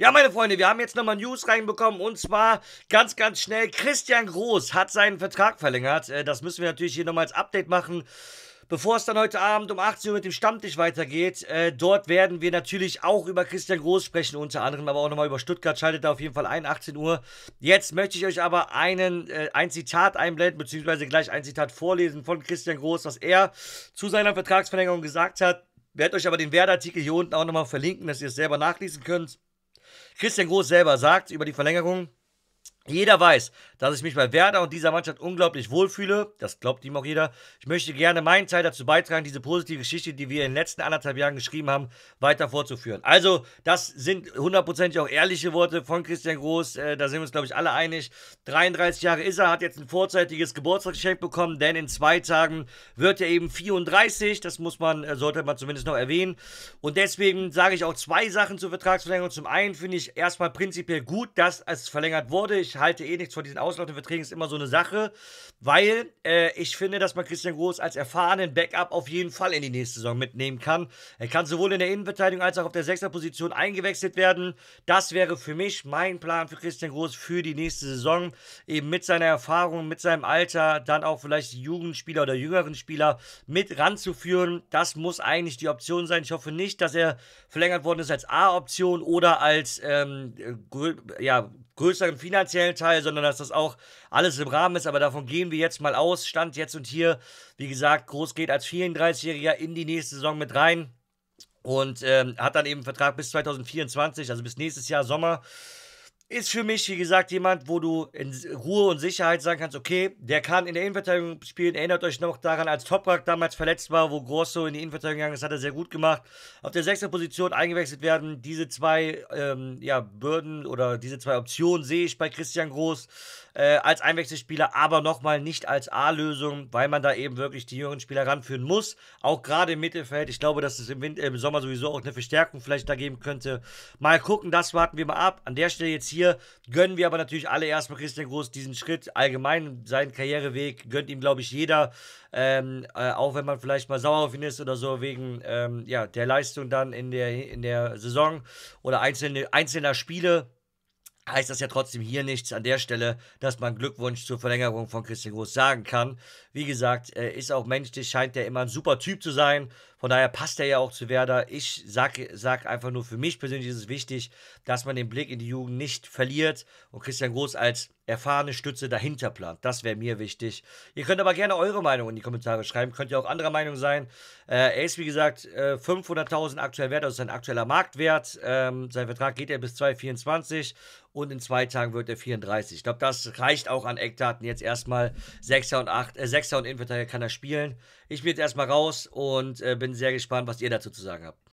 Ja, meine Freunde, wir haben jetzt nochmal News reinbekommen und zwar ganz, ganz schnell. Christian Groß hat seinen Vertrag verlängert. Äh, das müssen wir natürlich hier nochmal als Update machen. Bevor es dann heute Abend um 18 Uhr mit dem Stammtisch weitergeht, äh, dort werden wir natürlich auch über Christian Groß sprechen, unter anderem aber auch nochmal über Stuttgart. Schaltet da auf jeden Fall ein, 18 Uhr. Jetzt möchte ich euch aber einen, äh, ein Zitat einblenden, beziehungsweise gleich ein Zitat vorlesen von Christian Groß, was er zu seiner Vertragsverlängerung gesagt hat. Werde euch aber den Werder-Artikel hier unten auch nochmal verlinken, dass ihr es selber nachlesen könnt. Christian Groß selber sagt über die Verlängerung, jeder weiß, dass ich mich bei Werder und dieser Mannschaft unglaublich wohlfühle. Das glaubt ihm auch jeder. Ich möchte gerne meinen Teil dazu beitragen, diese positive Geschichte, die wir in den letzten anderthalb Jahren geschrieben haben, weiter fortzuführen. Also, das sind hundertprozentig auch ehrliche Worte von Christian Groß. Äh, da sind wir uns, glaube ich, alle einig. 33 Jahre ist er, hat jetzt ein vorzeitiges Geburtstagsgeschenk bekommen, denn in zwei Tagen wird er eben 34. Das muss man, äh, sollte man zumindest noch erwähnen. Und deswegen sage ich auch zwei Sachen zur Vertragsverlängerung. Zum einen finde ich erstmal prinzipiell gut, dass es verlängert wurde. Ich halte eh nichts von diesen Aussagen. Auslauf in Verträgen ist immer so eine Sache, weil äh, ich finde, dass man Christian Groß als erfahrenen Backup auf jeden Fall in die nächste Saison mitnehmen kann. Er kann sowohl in der Innenverteidigung als auch auf der Sechserposition eingewechselt werden. Das wäre für mich mein Plan für Christian Groß für die nächste Saison. Eben mit seiner Erfahrung, mit seinem Alter, dann auch vielleicht Jugendspieler oder jüngeren Spieler mit ranzuführen. Das muss eigentlich die Option sein. Ich hoffe nicht, dass er verlängert worden ist als A-Option oder als ähm, ja, größeren finanziellen Teil, sondern dass das auch alles im Rahmen ist. Aber davon gehen wir jetzt mal aus. Stand jetzt und hier, wie gesagt, Groß geht als 34-Jähriger in die nächste Saison mit rein und ähm, hat dann eben Vertrag bis 2024, also bis nächstes Jahr Sommer ist für mich, wie gesagt, jemand, wo du in Ruhe und Sicherheit sagen kannst, okay, der kann in der Innenverteidigung spielen. Erinnert euch noch daran, als Toprak damals verletzt war, wo Grosso in die Innenverteidigung gegangen ist, hat er sehr gut gemacht. Auf der sechsten Position eingewechselt werden. Diese zwei ähm, ja, Bürden oder diese zwei Optionen sehe ich bei Christian Groß äh, als Einwechselspieler, aber nochmal nicht als A-Lösung, weil man da eben wirklich die jüngeren Spieler ranführen muss. Auch gerade im Mittelfeld. Ich glaube, dass es im, Winter, im Sommer sowieso auch eine Verstärkung vielleicht da geben könnte. Mal gucken, das warten wir mal ab. An der Stelle jetzt hier hier gönnen wir aber natürlich alle erstmal Christian Groß diesen Schritt. Allgemein seinen Karriereweg gönnt ihm, glaube ich, jeder. Ähm, äh, auch wenn man vielleicht mal sauer auf ihn ist oder so, wegen ähm, ja, der Leistung dann in der, in der Saison oder einzelne, einzelner Spiele heißt das ja trotzdem hier nichts an der Stelle, dass man Glückwunsch zur Verlängerung von Christian Groß sagen kann. Wie gesagt, ist auch menschlich, scheint er immer ein super Typ zu sein. Von daher passt er ja auch zu Werder. Ich sage sag einfach nur, für mich persönlich ist es wichtig, dass man den Blick in die Jugend nicht verliert und Christian Groß als erfahrene Stütze dahinter plant. Das wäre mir wichtig. Ihr könnt aber gerne eure Meinung in die Kommentare schreiben. Könnt ihr auch anderer Meinung sein. Äh, er ist, wie gesagt, äh, 500.000 aktuell wert, also sein aktueller Marktwert. Ähm, sein Vertrag geht er bis 2024 und in zwei Tagen wird er 34. Ich glaube, das reicht auch an Eckdaten. Jetzt erstmal 6er und 8, äh, 6er und Innenverteidiger kann er spielen. Ich bin jetzt erstmal raus und äh, bin bin sehr gespannt, was ihr dazu zu sagen habt.